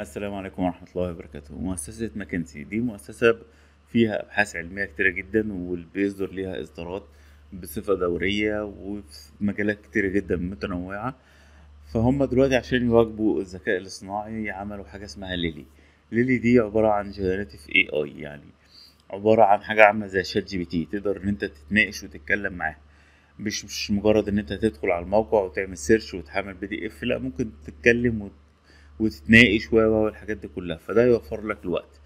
السلام عليكم ورحمة الله وبركاته مؤسسة ماكنسي دي مؤسسة فيها أبحاث علمية كتيرة جدا والبيصدر ليها إصدارات بصفة دورية وفي مجالات كتيرة جدا متنوعة فهم دلوقتي عشان يواجبوا الذكاء الاصطناعي عملوا حاجة اسمها ليلي ليلي دي عبارة عن جنراتيف اي اي يعني عبارة عن حاجة عاملة زي شات جي بي تي تقدر ان انت تتناقش وتتكلم معاه مش مش مجرد ان انت تدخل على الموقع وتعمل سيرش وتحمل بي دي اف لا ممكن تتكلم وت وتتناقش و والحاجات دي كلها فده يوفر لك الوقت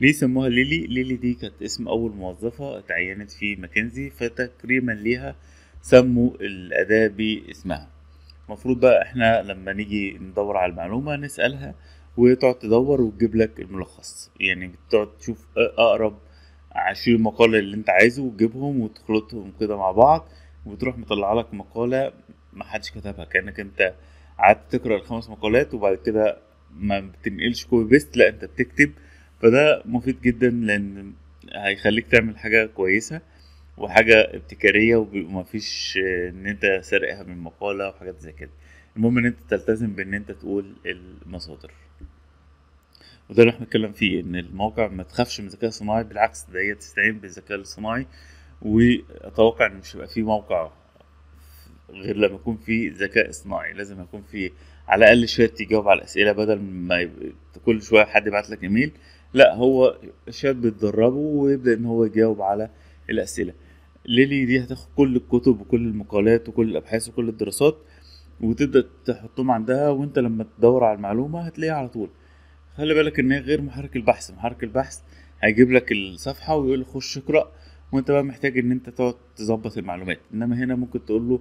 ليه سموها ليلي ليلي دي كانت اسم اول موظفه اتعينت في ماكنزي فتكريما ليها سموا الاداه باسمها المفروض بقى احنا لما نيجي ندور على المعلومه نسالها وتقعد تدور وتجيب لك الملخص يعني بتقعد تشوف اقرب عشرين مقالة اللي انت عايزه وتجيبهم وتخلطهم كده مع بعض وتروح مطلع لك مقالة محدش كتبها كأنك انت قعدت تقرا الخمس مقالات وبعد كده ما بتنقلش كوبي بيست لا انت بتكتب فده مفيد جدا لان هيخليك تعمل حاجه كويسه وحاجه ابتكاريه ومفيش آه، ان انت سرقها من مقاله وحاجات زي كده المهم ان انت تلتزم بان انت تقول المصادر وده اللي احنا بنتكلم فيه ان الموقع ما تخافش من الذكاء الصناعي بالعكس ده هي تستعين بالذكاء الصناعي واتوقع ان مش هيبقى فيه موقع غير لما يكون في ذكاء اصطناعي لازم يكون في على الاقل شويه تجاوب على الاسئله بدل ما كل شويه حد يبعت لك ايميل لا هو شات بتدربه ويبدا ان هو يجاوب على الاسئله ليلي دي هتاخد كل الكتب وكل المقالات وكل الابحاث وكل الدراسات وتبدا تحطهم عندها وانت لما تدور على المعلومه هتلاقيها على طول خلي بالك ان هي غير محرك البحث محرك البحث هيجيب لك الصفحه ويقول خش اقرا وانت بقى محتاج ان انت تقعد تظبط المعلومات انما هنا ممكن تقول له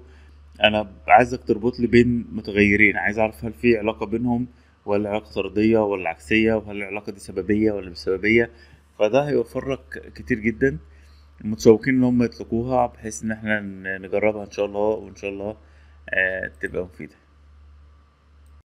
انا عايزك تربط لي بين متغيرين عايز اعرف هل في علاقه بينهم ولا علاقه طرديه ولا عكسيه وهل العلاقه دي سببيه ولا مش سببيه فده هيوفر لك كتير جدا المتشوقين ان هم يطلقوها بحيث ان احنا نجربها ان شاء الله وان شاء الله آه، تبقى مفيده